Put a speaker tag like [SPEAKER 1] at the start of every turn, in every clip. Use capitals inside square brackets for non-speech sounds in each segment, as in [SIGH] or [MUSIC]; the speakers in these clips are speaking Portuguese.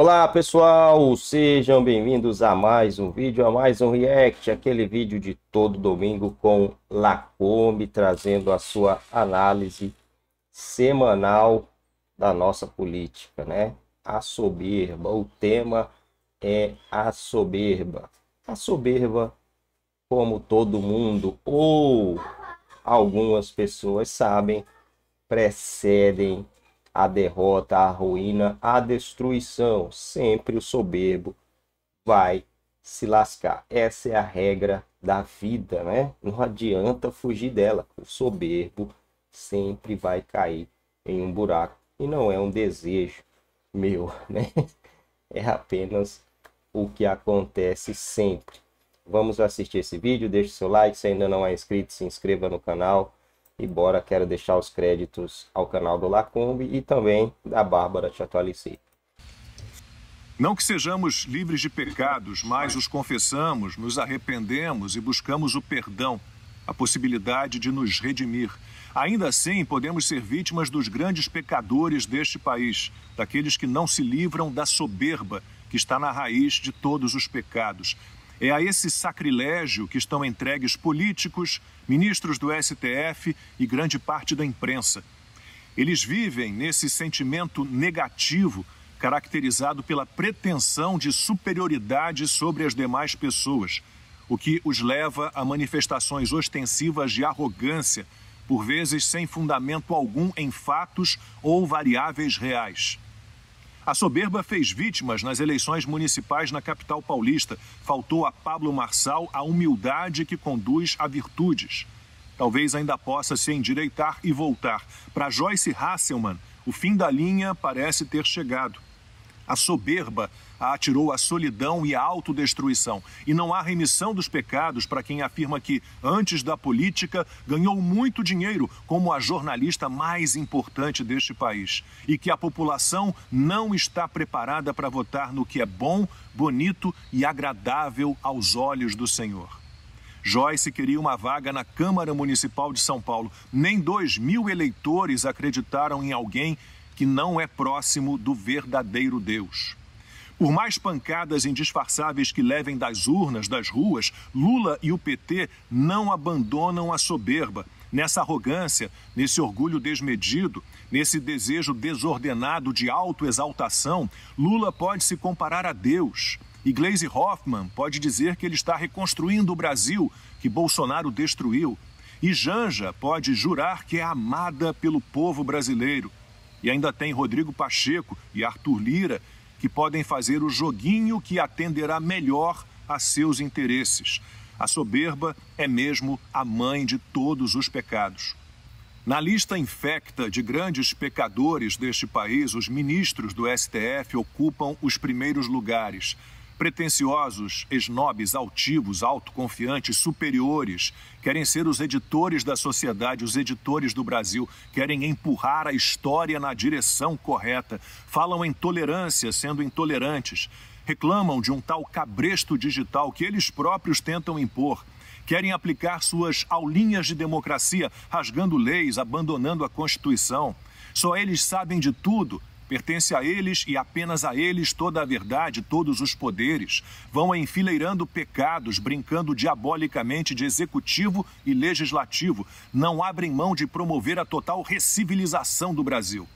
[SPEAKER 1] Olá pessoal, sejam bem-vindos a mais um vídeo, a mais um react, aquele vídeo de todo domingo com Lacombe, trazendo a sua análise semanal da nossa política, né? A soberba, o tema é a soberba. A soberba, como todo mundo ou algumas pessoas sabem, precedem a derrota, a ruína, a destruição. Sempre o soberbo vai se lascar. Essa é a regra da vida, né? Não adianta fugir dela. O soberbo sempre vai cair em um buraco e não é um desejo meu, [LAUGHS] né? É apenas o que acontece sempre. Vamos assistir esse vídeo, deixe seu like, se ainda não é inscrito, se inscreva no canal Embora quero deixar os créditos ao canal do Lacombe e também da Bárbara Te
[SPEAKER 2] Não que sejamos livres de pecados, mas os confessamos, nos arrependemos e buscamos o perdão, a possibilidade de nos redimir. Ainda assim, podemos ser vítimas dos grandes pecadores deste país, daqueles que não se livram da soberba que está na raiz de todos os pecados, é a esse sacrilégio que estão entregues políticos, ministros do STF e grande parte da imprensa. Eles vivem nesse sentimento negativo caracterizado pela pretensão de superioridade sobre as demais pessoas, o que os leva a manifestações ostensivas de arrogância, por vezes sem fundamento algum em fatos ou variáveis reais. A soberba fez vítimas nas eleições municipais na capital paulista. Faltou a Pablo Marçal a humildade que conduz a virtudes. Talvez ainda possa se endireitar e voltar. Para Joyce Hasselman, o fim da linha parece ter chegado. A soberba atirou à solidão e à autodestruição. E não há remissão dos pecados para quem afirma que, antes da política, ganhou muito dinheiro como a jornalista mais importante deste país. E que a população não está preparada para votar no que é bom, bonito e agradável aos olhos do Senhor. Joyce queria uma vaga na Câmara Municipal de São Paulo. Nem dois mil eleitores acreditaram em alguém que não é próximo do verdadeiro Deus. Por mais pancadas indisfarçáveis que levem das urnas, das ruas, Lula e o PT não abandonam a soberba. Nessa arrogância, nesse orgulho desmedido, nesse desejo desordenado de autoexaltação, Lula pode se comparar a Deus. E Glaze Hoffman pode dizer que ele está reconstruindo o Brasil que Bolsonaro destruiu. E Janja pode jurar que é amada pelo povo brasileiro. E ainda tem Rodrigo Pacheco e Arthur Lira que podem fazer o joguinho que atenderá melhor a seus interesses. A soberba é mesmo a mãe de todos os pecados. Na lista infecta de grandes pecadores deste país, os ministros do STF ocupam os primeiros lugares. Pretensiosos, esnobes, altivos, autoconfiantes, superiores, querem ser os editores da sociedade, os editores do Brasil, querem empurrar a história na direção correta, falam em tolerância, sendo intolerantes, reclamam de um tal cabresto digital que eles próprios tentam impor querem aplicar suas aulinhas de democracia, rasgando leis, abandonando a Constituição. Só eles sabem de tudo, Pertence a eles e apenas a eles toda a verdade, todos os poderes. Vão enfileirando pecados, brincando diabolicamente de executivo e legislativo. Não abrem mão de promover a total recivilização do Brasil.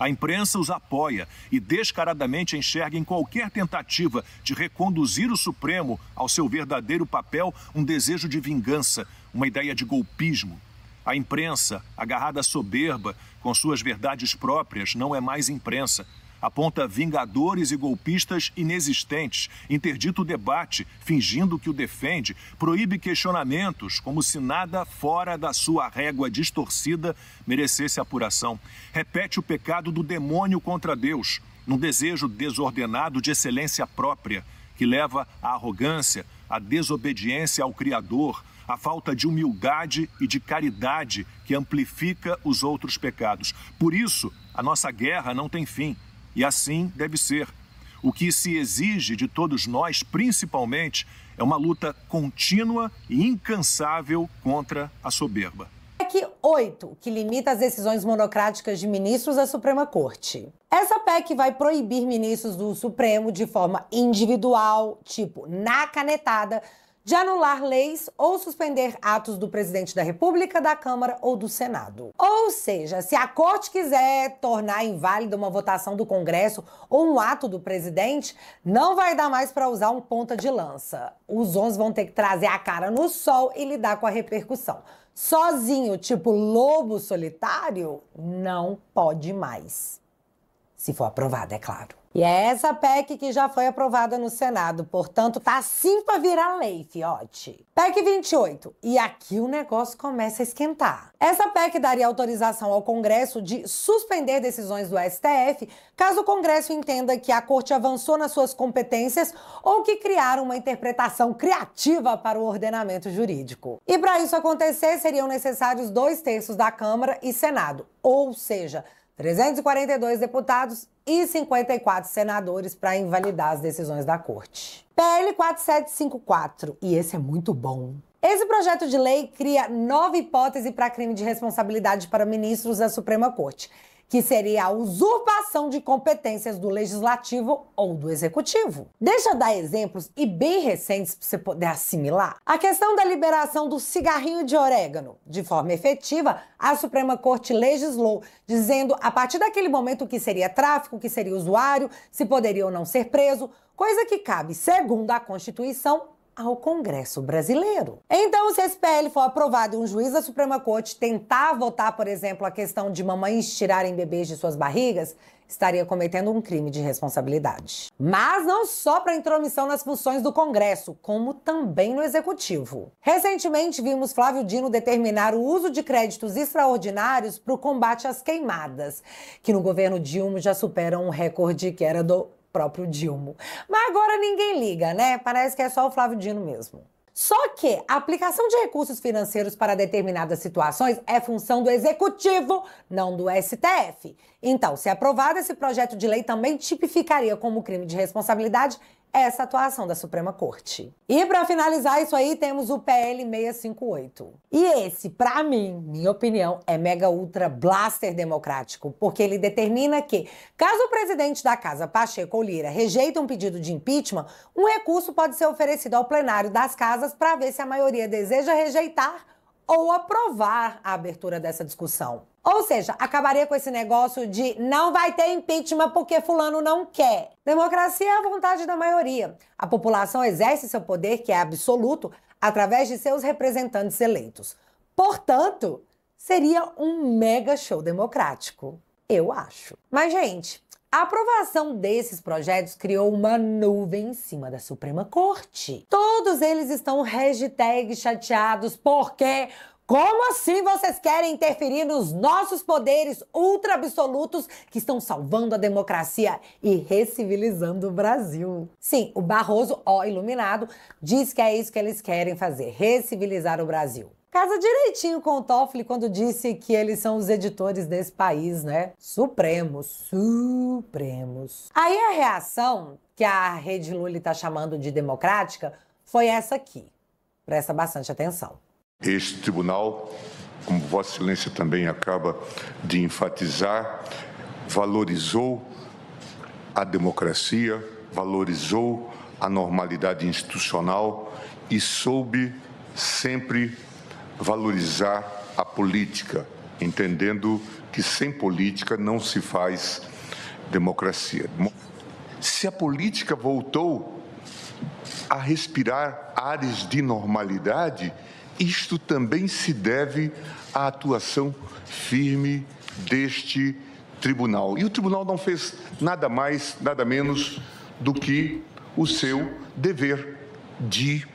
[SPEAKER 2] A imprensa os apoia e descaradamente enxerga em qualquer tentativa de reconduzir o Supremo ao seu verdadeiro papel um desejo de vingança, uma ideia de golpismo. A imprensa, agarrada à soberba, com suas verdades próprias, não é mais imprensa. Aponta vingadores e golpistas inexistentes, interdita o debate, fingindo que o defende, proíbe questionamentos, como se nada fora da sua régua distorcida merecesse apuração. Repete o pecado do demônio contra Deus, num desejo desordenado de excelência própria, que leva à arrogância, à desobediência ao Criador, a falta de humildade e de caridade que amplifica os outros pecados. Por isso, a nossa guerra não tem fim, e assim deve ser. O que se exige de todos nós, principalmente, é uma luta contínua e incansável contra a soberba.
[SPEAKER 3] PEC é 8, que limita as decisões monocráticas de ministros da Suprema Corte. Essa PEC vai proibir ministros do Supremo de forma individual, tipo na canetada, de anular leis ou suspender atos do presidente da República, da Câmara ou do Senado. Ou seja, se a Corte quiser tornar inválida uma votação do Congresso ou um ato do presidente, não vai dar mais para usar um ponta de lança. Os 11 vão ter que trazer a cara no sol e lidar com a repercussão. Sozinho, tipo lobo solitário, não pode mais. Se for aprovado, é claro. E é essa PEC que já foi aprovada no Senado, portanto, tá assim para virar lei, fiote. PEC 28. E aqui o negócio começa a esquentar. Essa PEC daria autorização ao Congresso de suspender decisões do STF, caso o Congresso entenda que a Corte avançou nas suas competências ou que criaram uma interpretação criativa para o ordenamento jurídico. E para isso acontecer, seriam necessários dois terços da Câmara e Senado, ou seja, 342 deputados e 54 senadores para invalidar as decisões da corte. PL 4754, e esse é muito bom. Esse projeto de lei cria nova hipótese para crime de responsabilidade para ministros da Suprema Corte que seria a usurpação de competências do legislativo ou do executivo. Deixa eu dar exemplos e bem recentes para você poder assimilar. A questão da liberação do cigarrinho de orégano. De forma efetiva, a Suprema Corte legislou, dizendo a partir daquele momento que seria tráfico, que seria usuário, se poderia ou não ser preso, coisa que cabe, segundo a Constituição, ao Congresso brasileiro. Então, se esse PL for aprovado e um juiz da Suprema Corte tentar votar, por exemplo, a questão de mamães tirarem bebês de suas barrigas, estaria cometendo um crime de responsabilidade. Mas não só para intromissão nas funções do Congresso, como também no Executivo. Recentemente, vimos Flávio Dino determinar o uso de créditos extraordinários para o combate às queimadas, que no governo Dilma já superam um recorde que era do próprio Dilmo. Mas agora ninguém liga, né? Parece que é só o Flávio Dino mesmo. Só que a aplicação de recursos financeiros para determinadas situações é função do executivo, não do STF. Então, se aprovado, esse projeto de lei também tipificaria como crime de responsabilidade essa atuação da Suprema Corte. E para finalizar isso aí, temos o PL 658. E esse, para mim, minha opinião, é mega ultra blaster democrático, porque ele determina que, caso o presidente da Casa, Pacheco ou Lira, rejeita um pedido de impeachment, um recurso pode ser oferecido ao plenário das casas para ver se a maioria deseja rejeitar ou aprovar a abertura dessa discussão. Ou seja, acabaria com esse negócio de não vai ter impeachment porque fulano não quer. Democracia é a vontade da maioria. A população exerce seu poder, que é absoluto, através de seus representantes eleitos. Portanto, seria um mega show democrático, eu acho. Mas, gente, a aprovação desses projetos criou uma nuvem em cima da Suprema Corte. Todos eles estão hashtag chateados porque como assim vocês querem interferir nos nossos poderes ultra absolutos que estão salvando a democracia e recivilizando o Brasil? Sim, o Barroso, ó iluminado, diz que é isso que eles querem fazer, recivilizar o Brasil. Casa direitinho com o Toffoli quando disse que eles são os editores desse país, né? Supremos, supremos. Aí a reação que a Rede Lula está chamando de democrática foi essa aqui. Presta bastante atenção.
[SPEAKER 4] Este tribunal, como Vossa Excelência também acaba de enfatizar, valorizou a democracia, valorizou a normalidade institucional e soube sempre valorizar a política, entendendo que sem política não se faz democracia. Se a política voltou a respirar ares de normalidade, isto também se deve à atuação firme deste tribunal. E o tribunal não fez nada mais, nada menos do que o seu dever de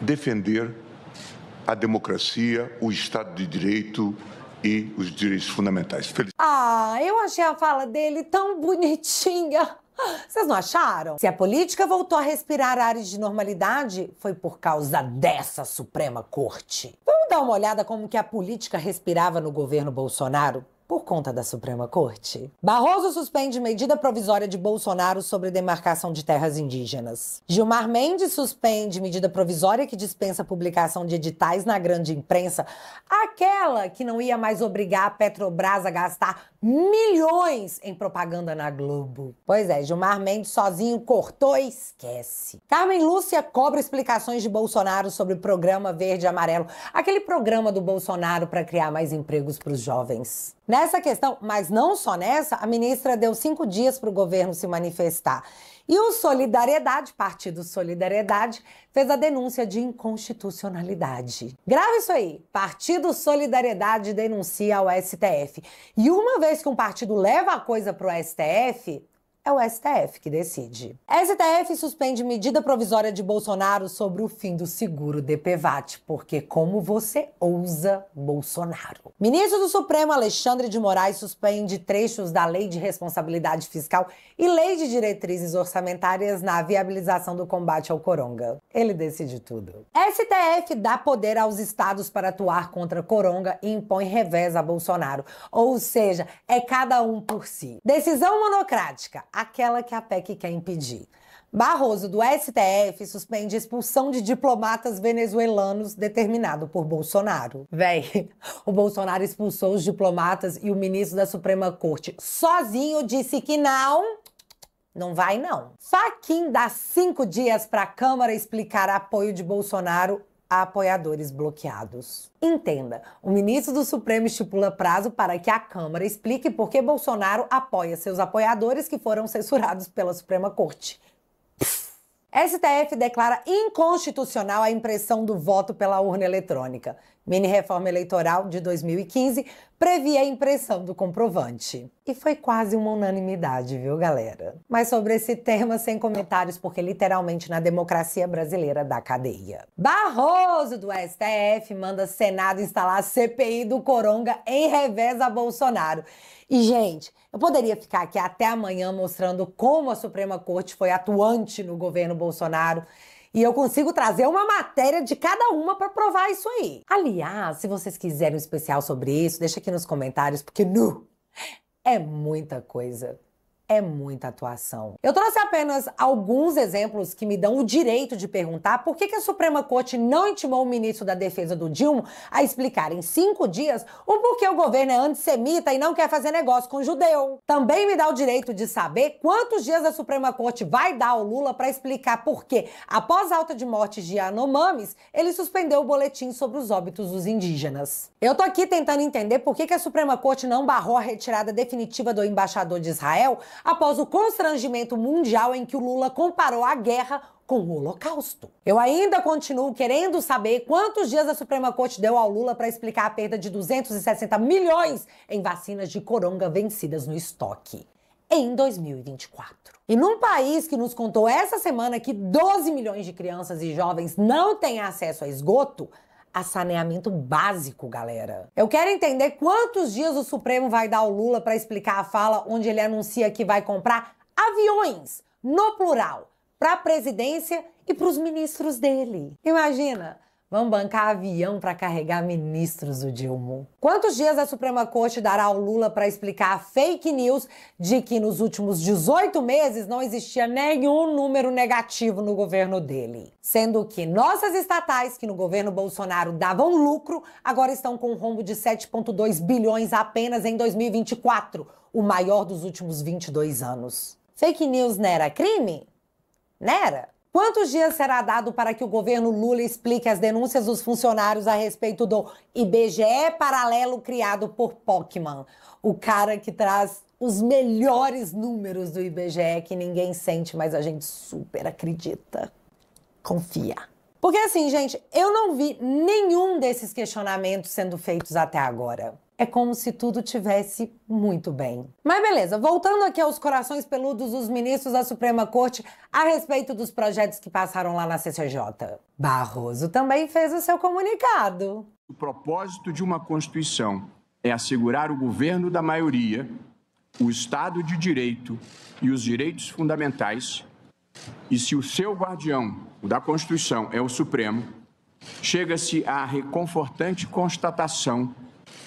[SPEAKER 4] defender a democracia, o Estado de Direito e os direitos fundamentais. Feliz.
[SPEAKER 3] Ah, eu achei a fala dele tão bonitinha. Vocês não acharam? Se a política voltou a respirar áreas de normalidade, foi por causa dessa Suprema Corte. Vamos dar uma olhada como que a política respirava no governo Bolsonaro? por conta da Suprema Corte. Barroso suspende medida provisória de Bolsonaro sobre demarcação de terras indígenas. Gilmar Mendes suspende medida provisória que dispensa publicação de editais na grande imprensa, aquela que não ia mais obrigar a Petrobras a gastar milhões em propaganda na Globo. Pois é, Gilmar Mendes sozinho cortou e esquece. Carmen Lúcia cobra explicações de Bolsonaro sobre o programa Verde e Amarelo, aquele programa do Bolsonaro para criar mais empregos para os jovens. Nessa questão, mas não só nessa, a ministra deu cinco dias para o governo se manifestar. E o Solidariedade, Partido Solidariedade, fez a denúncia de inconstitucionalidade. Grava isso aí. Partido Solidariedade denuncia ao STF. E uma vez que um partido leva a coisa para o STF, é o STF que decide. STF suspende medida provisória de Bolsonaro sobre o fim do seguro DPVAT, porque como você ousa Bolsonaro. Ministro do Supremo Alexandre de Moraes suspende trechos da Lei de Responsabilidade Fiscal e Lei de Diretrizes Orçamentárias na viabilização do combate ao coronga. Ele decide tudo. STF dá poder aos estados para atuar contra coronga e impõe revés a Bolsonaro, ou seja, é cada um por si. Decisão monocrática aquela que a PEC quer impedir. Barroso, do STF, suspende a expulsão de diplomatas venezuelanos determinado por Bolsonaro. Véi, [LAUGHS] o Bolsonaro expulsou os diplomatas e o ministro da Suprema Corte sozinho disse que não. Não vai, não. Faquin dá cinco dias para a Câmara explicar apoio de Bolsonaro a apoiadores bloqueados. Entenda, o ministro do Supremo estipula prazo para que a Câmara explique por que Bolsonaro apoia seus apoiadores que foram censurados pela Suprema Corte. STF declara inconstitucional a impressão do voto pela urna eletrônica. Mini reforma eleitoral de 2015 previa a impressão do comprovante. E foi quase uma unanimidade, viu, galera? Mas sobre esse tema, sem comentários, porque literalmente na democracia brasileira da cadeia. Barroso do STF manda Senado instalar a CPI do Coronga em revés a Bolsonaro. E, gente, eu poderia ficar aqui até amanhã mostrando como a Suprema Corte foi atuante no governo Bolsonaro. E eu consigo trazer uma matéria de cada uma para provar isso aí. Aliás, se vocês quiserem um especial sobre isso, deixa aqui nos comentários, porque nu é muita coisa é muita atuação. Eu trouxe apenas alguns exemplos que me dão o direito de perguntar por que, que a Suprema Corte não intimou o ministro da Defesa do Dilma a explicar em cinco dias o porquê o governo é antissemita e não quer fazer negócio com judeu. Também me dá o direito de saber quantos dias a Suprema Corte vai dar ao Lula para explicar por que, após a alta de mortes de Anomamis, ele suspendeu o boletim sobre os óbitos dos indígenas. Eu tô aqui tentando entender por que, que a Suprema Corte não barrou a retirada definitiva do embaixador de Israel após o constrangimento mundial em que o Lula comparou a guerra com o Holocausto. Eu ainda continuo querendo saber quantos dias a Suprema Corte deu ao Lula para explicar a perda de 260 milhões em vacinas de coronga vencidas no estoque em 2024. E num país que nos contou essa semana que 12 milhões de crianças e jovens não têm acesso a esgoto, a saneamento básico, galera. Eu quero entender quantos dias o Supremo vai dar ao Lula para explicar a fala onde ele anuncia que vai comprar aviões, no plural, para a presidência e para os ministros dele. Imagina! Vão bancar avião para carregar ministros do Dilma. Quantos dias a Suprema Corte dará ao Lula para explicar a fake news de que nos últimos 18 meses não existia nenhum número negativo no governo dele? Sendo que nossas estatais, que no governo Bolsonaro davam lucro, agora estão com um rombo de 7,2 bilhões apenas em 2024, o maior dos últimos 22 anos. Fake news não era crime? Nera? Quantos dias será dado para que o governo Lula explique as denúncias dos funcionários a respeito do IBGE paralelo criado por Pokémon, O cara que traz os melhores números do IBGE que ninguém sente, mas a gente super acredita. Confia. Porque assim, gente, eu não vi nenhum desses questionamentos sendo feitos até agora. É como se tudo tivesse muito bem. Mas beleza, voltando aqui aos corações peludos dos ministros da Suprema Corte a respeito dos projetos que passaram lá na CCJ. Barroso também fez o seu comunicado.
[SPEAKER 5] O propósito de uma Constituição é assegurar o governo da maioria, o Estado de Direito e os direitos fundamentais. E se o seu guardião, o da Constituição, é o Supremo, chega-se à reconfortante constatação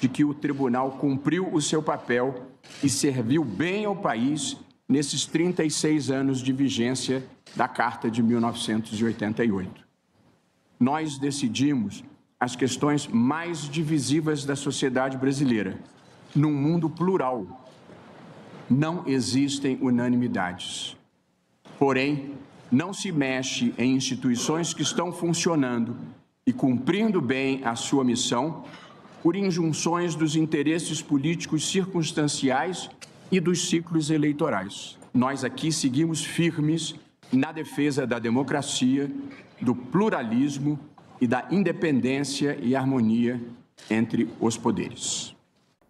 [SPEAKER 5] de que o tribunal cumpriu o seu papel e serviu bem ao país nesses 36 anos de vigência da Carta de 1988. Nós decidimos as questões mais divisivas da sociedade brasileira, num mundo plural. Não existem unanimidades. Porém, não se mexe em instituições que estão funcionando e cumprindo bem a sua missão por injunções dos interesses políticos circunstanciais e dos ciclos eleitorais. Nós aqui seguimos firmes na defesa da democracia, do pluralismo e da independência e harmonia entre os poderes.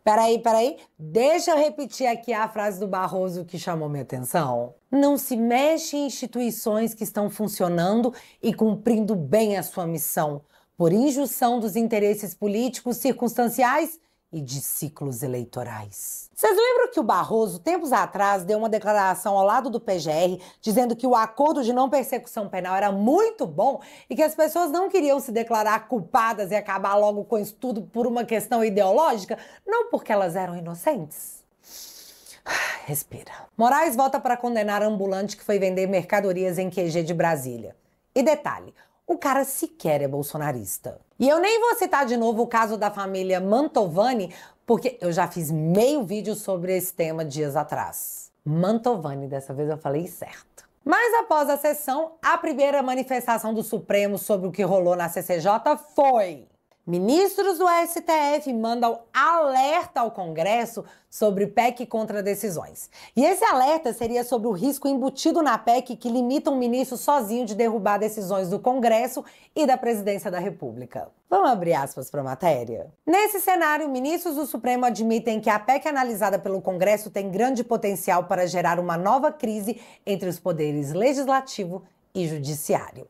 [SPEAKER 3] Peraí, peraí, deixa eu repetir aqui a frase do Barroso que chamou minha atenção. Não se mexe em instituições que estão funcionando e cumprindo bem a sua missão por injunção dos interesses políticos circunstanciais e de ciclos eleitorais. Vocês lembram que o Barroso, tempos atrás, deu uma declaração ao lado do PGR dizendo que o acordo de não persecução penal era muito bom e que as pessoas não queriam se declarar culpadas e acabar logo com isso tudo por uma questão ideológica, não porque elas eram inocentes? [SIGHS] Respira. Moraes volta para condenar ambulante que foi vender mercadorias em QG de Brasília. E detalhe, o cara sequer é bolsonarista. E eu nem vou citar de novo o caso da família Mantovani, porque eu já fiz meio vídeo sobre esse tema dias atrás. Mantovani, dessa vez eu falei certo. Mas após a sessão, a primeira manifestação do Supremo sobre o que rolou na CCJ foi Ministros do STF mandam alerta ao Congresso sobre PEC contra decisões. E esse alerta seria sobre o risco embutido na PEC que limita um ministro sozinho de derrubar decisões do Congresso e da Presidência da República. Vamos abrir aspas para a matéria. Nesse cenário, ministros do Supremo admitem que a PEC analisada pelo Congresso tem grande potencial para gerar uma nova crise entre os poderes legislativo e judiciário.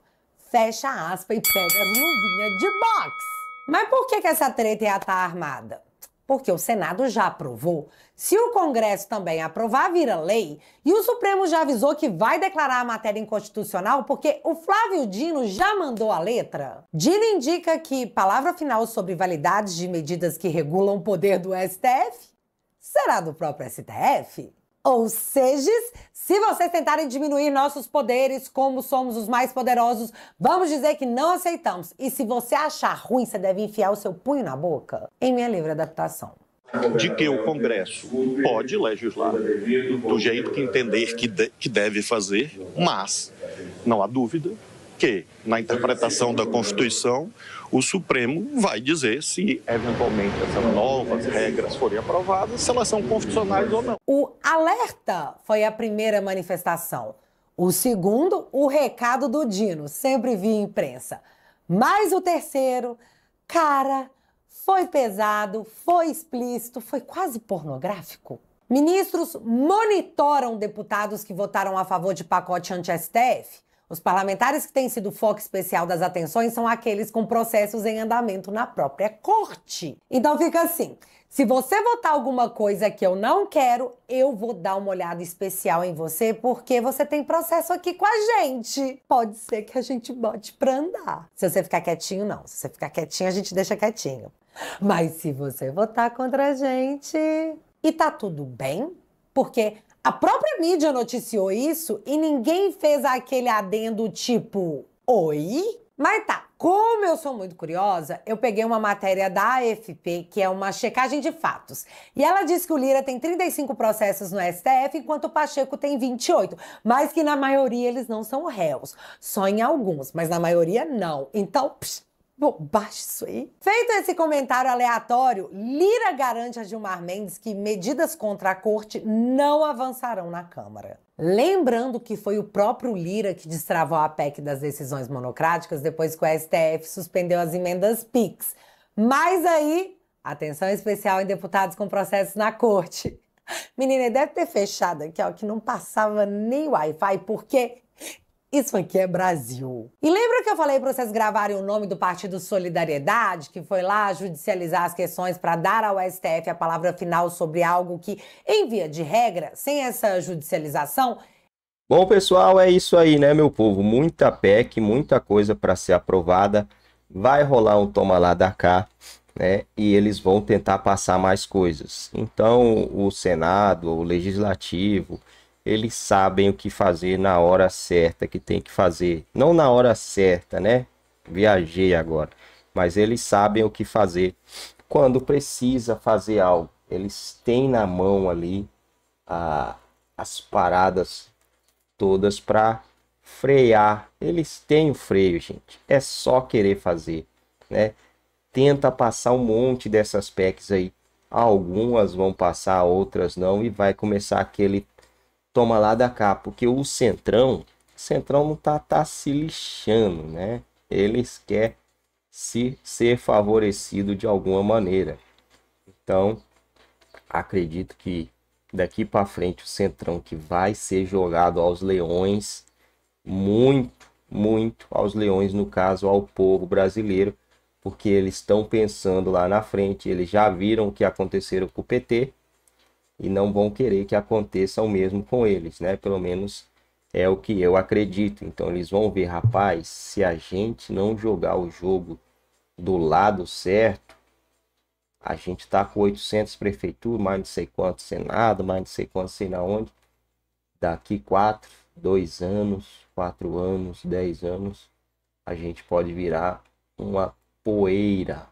[SPEAKER 3] Fecha aspa e pega as luvinhas de boxe. Mas por que, que essa treta ia estar tá armada? Porque o Senado já aprovou. Se o Congresso também aprovar, vira lei. E o Supremo já avisou que vai declarar a matéria inconstitucional, porque o Flávio Dino já mandou a letra. Dino indica que palavra final sobre validades de medidas que regulam o poder do STF será do próprio STF. Ou seja, se vocês tentarem diminuir nossos poderes, como somos os mais poderosos, vamos dizer que não aceitamos. E se você achar ruim, você deve enfiar o seu punho na boca. Em minha livre adaptação de
[SPEAKER 2] que o Congresso pode legislar do jeito que entender que, de, que deve fazer, mas não há dúvida que, na interpretação da Constituição, o Supremo vai dizer se eventualmente essas novas regras forem
[SPEAKER 1] aprovadas, se elas são constitucionais ou não.
[SPEAKER 3] O alerta foi a primeira manifestação. O segundo, o recado do Dino, sempre via imprensa. Mas o terceiro, cara, foi pesado, foi explícito, foi quase pornográfico. Ministros monitoram deputados que votaram a favor de pacote anti-STF os parlamentares que têm sido foco especial das atenções são aqueles com processos em andamento na própria corte. Então fica assim: se você votar alguma coisa que eu não quero, eu vou dar uma olhada especial em você, porque você tem processo aqui com a gente. Pode ser que a gente bote pra andar. Se você ficar quietinho, não. Se você ficar quietinho, a gente deixa quietinho. Mas se você votar contra a gente. E tá tudo bem? Porque a própria mídia noticiou isso e ninguém fez aquele adendo tipo: Oi? Mas tá, como eu sou muito curiosa, eu peguei uma matéria da AFP, que é uma checagem de fatos. E ela diz que o Lira tem 35 processos no STF, enquanto o Pacheco tem 28, mas que na maioria eles não são réus. Só em alguns, mas na maioria não. Então, psh, Bom, baixa isso aí. Feito esse comentário aleatório, Lira garante a Gilmar Mendes que medidas contra a corte não avançarão na Câmara. Lembrando que foi o próprio Lira que destravou a PEC das decisões monocráticas depois que o STF suspendeu as emendas PIX. Mas aí, atenção especial em deputados com processos na corte. [LAUGHS] Menina, deve ter fechado aqui, ó, que não passava nem Wi-Fi, porque isso aqui é Brasil. E lembra que eu falei para vocês gravarem o nome do Partido Solidariedade, que foi lá judicializar as questões para dar ao STF a palavra final sobre algo que, em via de regra, sem essa judicialização,
[SPEAKER 1] Bom, pessoal, é isso aí, né, meu povo? Muita PEC, muita coisa para ser aprovada. Vai rolar um toma lá da cá, né? E eles vão tentar passar mais coisas. Então, o Senado, o Legislativo eles sabem o que fazer na hora certa que tem que fazer. Não na hora certa, né? Viajei agora. Mas eles sabem o que fazer quando precisa fazer algo. Eles têm na mão ali a, as paradas todas para frear. Eles têm o freio, gente. É só querer fazer, né? Tenta passar um monte dessas pecs aí. Algumas vão passar, outras não, e vai começar aquele toma lá da cá, porque o Centrão, Centrão não tá, tá se lixando, né? Eles quer se ser favorecido de alguma maneira. Então, acredito que daqui para frente o Centrão que vai ser jogado aos leões muito, muito aos leões, no caso ao povo brasileiro, porque eles estão pensando lá na frente, eles já viram o que aconteceu com o PT e não vão querer que aconteça o mesmo com eles, né? Pelo menos é o que eu acredito. Então eles vão ver, rapaz, se a gente não jogar o jogo do lado certo, a gente está com 800 prefeituras, mais não sei quanto senado, mais não sei quanto sei na onde. Daqui quatro, dois anos, quatro anos, dez anos, a gente pode virar uma poeira,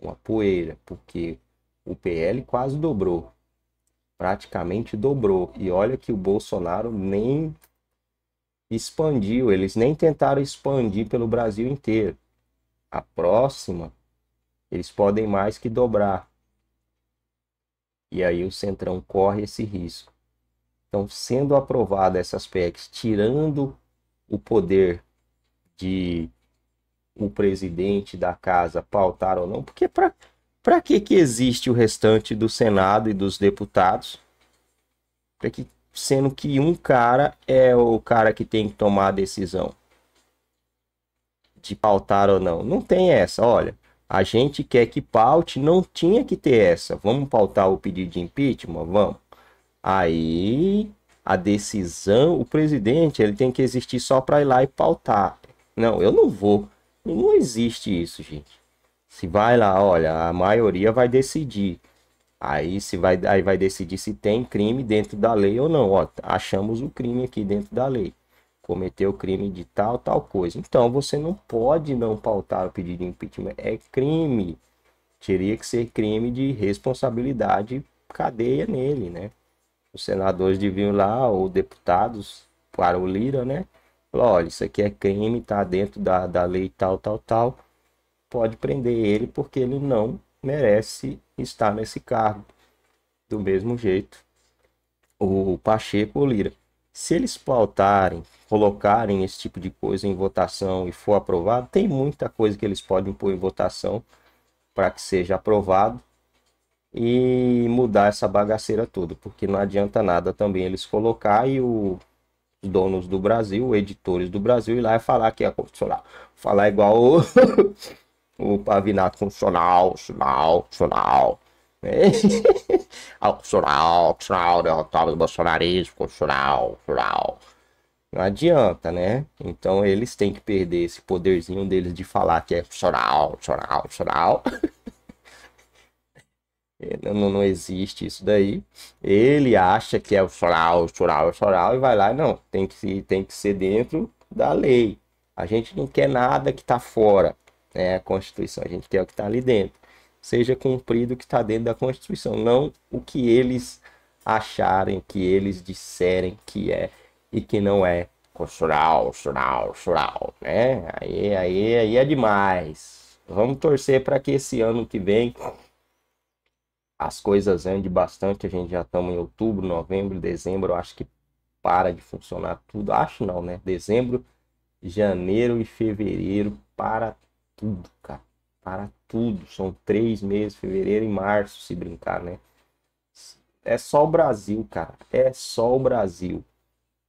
[SPEAKER 1] uma poeira, porque o PL quase dobrou praticamente dobrou. E olha que o Bolsonaro nem expandiu, eles nem tentaram expandir pelo Brasil inteiro. A próxima, eles podem mais que dobrar. E aí o Centrão corre esse risco. Então, sendo aprovada essas PECs, tirando o poder de o presidente da casa pautar ou não, porque para para que, que existe o restante do Senado e dos deputados? Para que sendo que um cara é o cara que tem que tomar a decisão de pautar ou não. Não tem essa, olha. A gente quer que paute, não tinha que ter essa. Vamos pautar o pedido de impeachment? Vamos. Aí a decisão, o presidente, ele tem que existir só para ir lá e pautar. Não, eu não vou. Não existe isso, gente. Se vai lá, olha, a maioria vai decidir. Aí se vai, aí vai decidir se tem crime dentro da lei ou não. Ó, achamos o crime aqui dentro da lei. Cometeu crime de tal, tal coisa. Então você não pode não pautar o pedido de impeachment. É crime. Teria que ser crime de responsabilidade cadeia nele, né? Os senadores deviam lá, ou deputados, para o Lira, né? Falou, olha, isso aqui é crime, tá dentro da, da lei tal, tal, tal pode prender ele porque ele não merece estar nesse cargo. Do mesmo jeito, o Pacheco ou Lira. Se eles pautarem, colocarem esse tipo de coisa em votação e for aprovado, tem muita coisa que eles podem pôr em votação para que seja aprovado e mudar essa bagaceira toda, porque não adianta nada também eles colocar e o donos do Brasil, editores do Brasil, ir lá e falar que é constitucional. Falar igual o, [LAUGHS] o pavinato funcional, funcional, funcional. [LAUGHS] funcional, opcional, derrotado né? do bolsonarismo, funcional, funcional. Não adianta, né? Então eles têm que perder esse poderzinho deles de falar que é funcional, funcional, funcional. [LAUGHS] Não, não, existe isso daí. Ele acha que é funcional funcional funcional e vai lá. Não, tem que, tem que ser dentro da lei. A gente não quer nada que está fora é a Constituição. A gente quer o que está ali dentro. Seja cumprido o que está dentro da Constituição, não o que eles acharem, que eles disserem que é e que não é. Constitucional, constitucional, constitucional, né? Aí, aí, aí é demais. Vamos torcer para que esse ano que vem as coisas andem bastante. A gente já estamos em outubro, novembro, dezembro. Eu acho que para de funcionar tudo. Acho não, né? Dezembro, janeiro e fevereiro para tudo, cara. Para tudo. São três meses, fevereiro e março, se brincar, né? É só o Brasil, cara. É só o Brasil.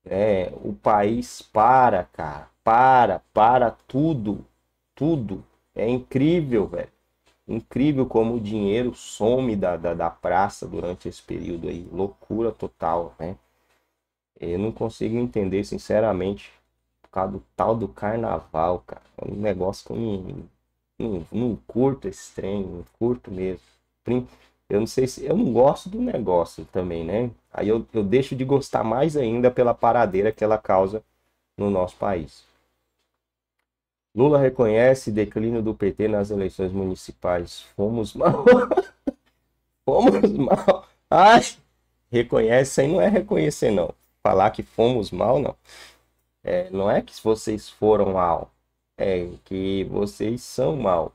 [SPEAKER 1] É, o país para, cara. Para, para tudo. Tudo. É incrível, velho. Incrível como o dinheiro some da, da, da praça durante esse período aí. Loucura total, né? Eu não consigo entender, sinceramente, causa do tal do carnaval, cara. É um negócio que eu não, não, não curto esse trem, não curto mesmo. Eu não sei se. Eu não gosto do negócio também, né? Aí eu, eu deixo de gostar mais ainda pela paradeira que ela causa no nosso país. Lula reconhece declínio do PT nas eleições municipais. Fomos [LAUGHS] mal. fomos mal. Ai, reconhece, aí não é reconhecer, não. Falar que fomos mal, não. É, não é que vocês foram mal, é que vocês são mal.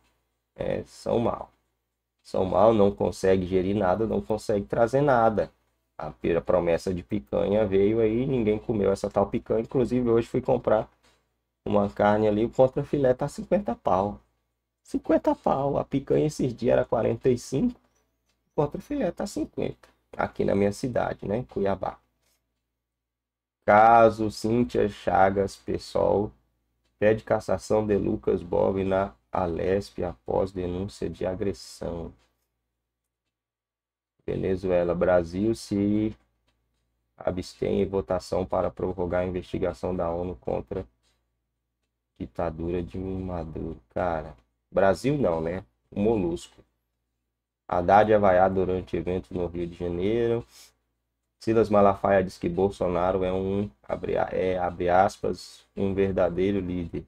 [SPEAKER 1] É, são mal. São mal, não consegue gerir nada, não consegue trazer nada. A promessa de picanha veio aí, ninguém comeu essa tal picanha. Inclusive, hoje fui comprar uma carne ali, o contra filé tá 50 pau. 50 pau. A picanha esses dias era 45, o contra filé tá 50. Aqui na minha cidade, né, em Cuiabá. Caso Cíntia Chagas Pessoal pede cassação de Lucas Bob na Alesp após denúncia de agressão. Venezuela, Brasil se abstém em votação para prorrogar a investigação da ONU contra ditadura de Maduro. Cara, Brasil não, né? O Molusco. Haddad é vaiado durante evento no Rio de Janeiro. Silas Malafaia diz que Bolsonaro é um, abre, é, abre aspas, um verdadeiro líder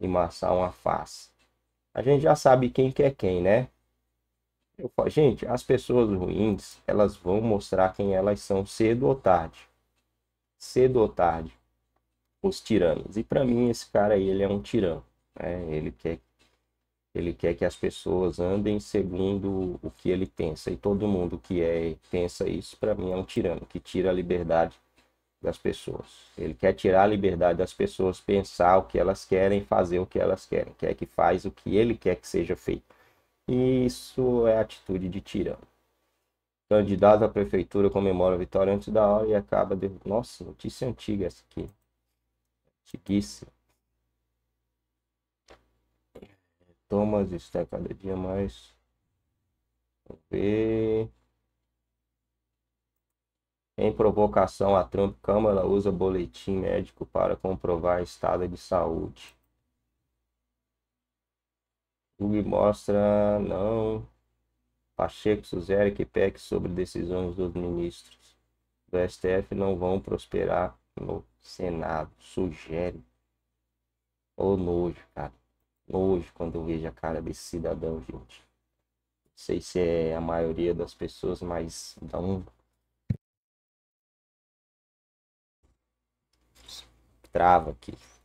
[SPEAKER 1] e Marçal uma face. A gente já sabe quem que é quem, né? Eu, gente, as pessoas ruins, elas vão mostrar quem elas são cedo ou tarde. Cedo ou tarde. Os tiranos. E para mim, esse cara aí, ele é um tirano. Né? Ele quer ele quer que as pessoas andem segundo o que ele pensa. E todo mundo que é pensa isso, para mim, é um tirano que tira a liberdade das pessoas. Ele quer tirar a liberdade das pessoas pensar o que elas querem, fazer o que elas querem. Quer que faz o que ele quer que seja feito. E isso é atitude de tirano. Candidato à prefeitura comemora a vitória antes da hora e acaba de... Nossa, notícia antiga essa aqui. Chiquíssima. Thomas está cada dia mais. Vamos ver. Em provocação a Trump, Câmara usa boletim médico para comprovar estado de saúde. Google mostra não. Pacheco, Suzeric que PEC sobre decisões dos ministros do STF não vão prosperar no Senado. Sugere. Ô nojo, cara hoje, quando eu vejo a cara desse cidadão, gente. Não sei se é a maioria das pessoas, mas dá um.
[SPEAKER 2] Trava aqui.